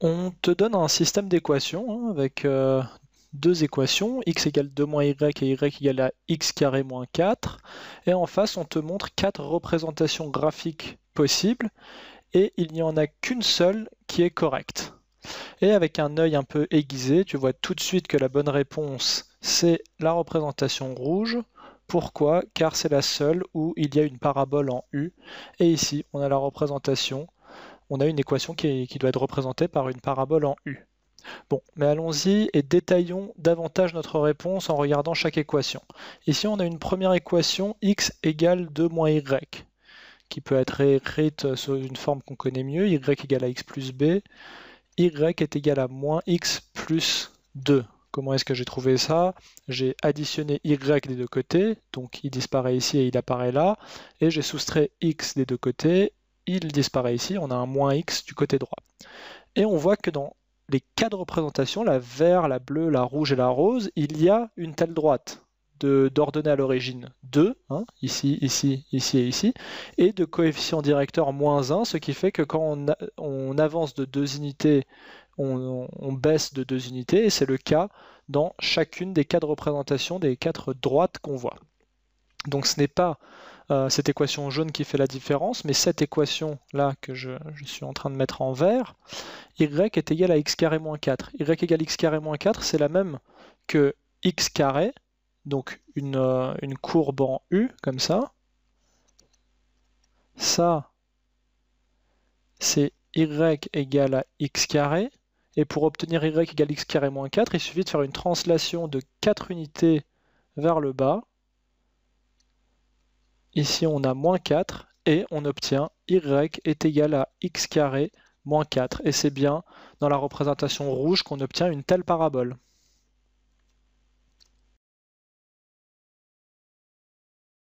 On te donne un système d'équations hein, avec euh, deux équations, x égale 2 moins y et y égale à x carré moins 4. Et en face, on te montre quatre représentations graphiques possibles et il n'y en a qu'une seule qui est correcte. Et avec un œil un peu aiguisé, tu vois tout de suite que la bonne réponse, c'est la représentation rouge. Pourquoi Car c'est la seule où il y a une parabole en U. Et ici, on a la représentation on a une équation qui, doit être représentée par une parabole en U. Bon, mais allons-y et détaillons davantage notre réponse en regardant chaque équation. Ici, on a une première équation x égale 2 moins y, qui peut être écrite sous une forme qu'on connaît mieux, y égale à x plus b, y est égal à moins x plus 2. Comment est-ce que j'ai trouvé ça J'ai additionné y des deux côtés, donc il disparaît ici et il apparaît là, et j'ai soustrait x des deux côtés, il disparaît ici, on a un moins x du côté droit. Et on voit que dans les quatre représentations, la vert, la bleue, la rouge et la rose, il y a une telle droite d'ordonnée à l'origine 2, hein, ici, ici, ici et ici, et de coefficient directeur moins 1, ce qui fait que quand on, avance de deux unités, on, baisse de deux unités, et c'est le cas dans chacune des cas représentations des quatre droites qu'on voit. Donc ce n'est pas euh, cette équation jaune qui fait la différence, mais cette équation là que je, suis en train de mettre en vert, y est égal à x carré moins 4. y égale x carré moins 4, c'est la même que x carré, donc euh, une, courbe en U, comme ça. Ça, c'est y égale à x carré. Et pour obtenir y égale x carré moins 4, il suffit de faire une translation de 4 unités vers le bas. Ici, on a moins 4 et on obtient y est égal à x carré moins 4. Et c'est bien dans la représentation rouge qu'on obtient une telle parabole.